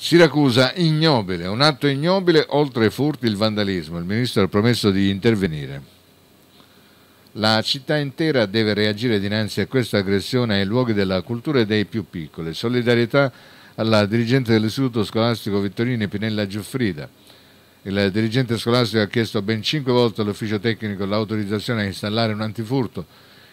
Siracusa ignobile, un atto ignobile oltre ai furti il vandalismo. Il ministro ha promesso di intervenire. La città intera deve reagire dinanzi a questa aggressione ai luoghi della cultura e dei più piccoli. Solidarietà alla dirigente dell'istituto scolastico Vittorini Pinella Giuffrida. Il dirigente scolastico ha chiesto ben cinque volte all'ufficio tecnico l'autorizzazione a installare un antifurto.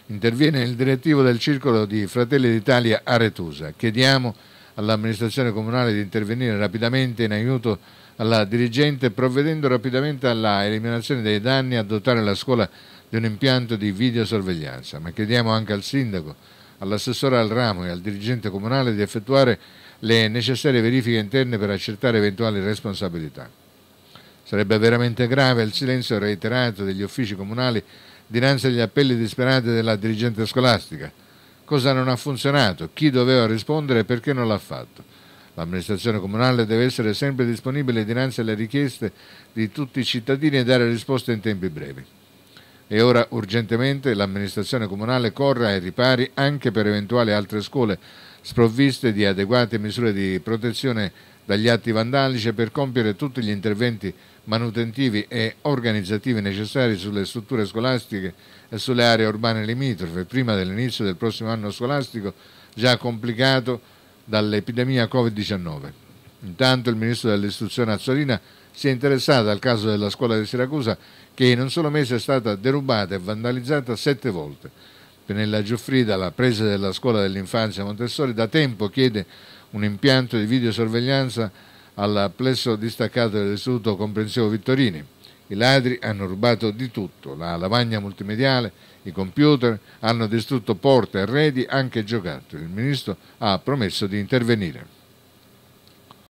Interviene il direttivo del circolo di Fratelli d'Italia Aretusa. Chiediamo all'amministrazione comunale di intervenire rapidamente in aiuto alla dirigente provvedendo rapidamente alla eliminazione dei danni a dotare la scuola di un impianto di videosorveglianza, ma chiediamo anche al sindaco, all'assessore al ramo e al dirigente comunale di effettuare le necessarie verifiche interne per accertare eventuali responsabilità. Sarebbe veramente grave il silenzio reiterato degli uffici comunali dinanzi agli appelli disperati della dirigente scolastica, cosa non ha funzionato, chi doveva rispondere e perché non l'ha fatto. L'amministrazione comunale deve essere sempre disponibile dinanzi alle richieste di tutti i cittadini e dare risposte in tempi brevi. E ora urgentemente l'amministrazione comunale corra ai ripari anche per eventuali altre scuole sprovviste di adeguate misure di protezione dagli atti vandalici per compiere tutti gli interventi manutentivi e organizzativi necessari sulle strutture scolastiche e sulle aree urbane limitrofe prima dell'inizio del prossimo anno scolastico già complicato dall'epidemia Covid-19. Intanto il Ministro dell'Istruzione Azzolina si è interessato al caso della scuola di Siracusa che in un solo mese è stata derubata e vandalizzata sette volte. Penella Giuffrida, la presa della scuola dell'infanzia Montessori, da tempo chiede un impianto di videosorveglianza al plesso distaccato dell'Istituto Comprensivo Vittorini. I ladri hanno rubato di tutto, la lavagna multimediale, i computer, hanno distrutto porte, arredi, anche giocattoli. Il ministro ha promesso di intervenire.